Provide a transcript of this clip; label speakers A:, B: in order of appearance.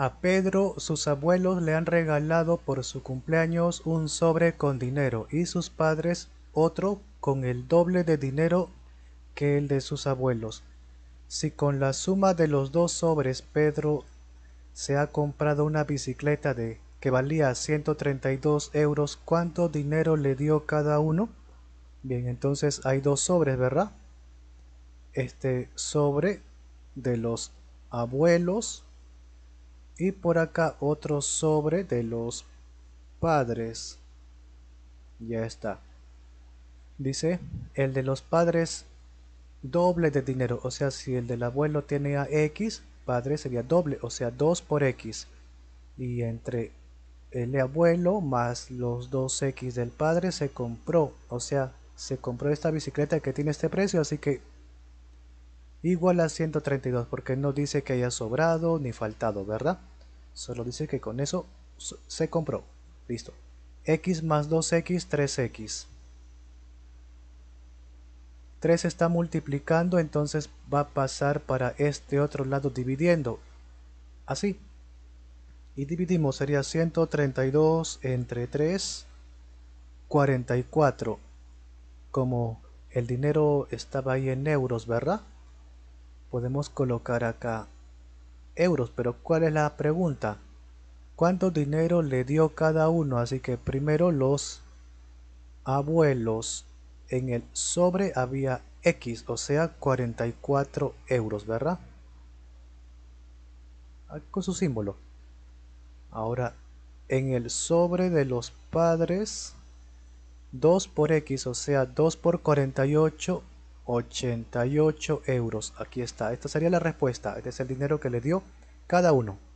A: A Pedro sus abuelos le han regalado por su cumpleaños un sobre con dinero y sus padres otro con el doble de dinero que el de sus abuelos. Si con la suma de los dos sobres Pedro se ha comprado una bicicleta de que valía 132 euros, ¿cuánto dinero le dio cada uno? Bien, entonces hay dos sobres, ¿verdad? Este sobre de los abuelos y por acá otro sobre de los padres. Ya está. Dice, el de los padres doble de dinero. O sea, si el del abuelo tiene a X, padre sería doble, o sea, 2 por X. Y entre el abuelo más los 2X del padre se compró. O sea, se compró esta bicicleta que tiene este precio, así que igual a 132 porque no dice que haya sobrado ni faltado, ¿verdad? Solo dice que con eso se compró. Listo. X más 2X, 3X. 3 está multiplicando, entonces va a pasar para este otro lado dividiendo. Así. Y dividimos, sería 132 entre 3, 44. Como el dinero estaba ahí en euros, ¿verdad? podemos colocar acá euros, pero ¿cuál es la pregunta? ¿Cuánto dinero le dio cada uno? Así que primero los abuelos en el sobre había X, o sea 44 euros, ¿verdad? Ah, con su símbolo. Ahora, en el sobre de los padres, 2 por X, o sea 2 por 48 88 euros. Aquí está. Esta sería la respuesta. Este es el dinero que le dio cada uno.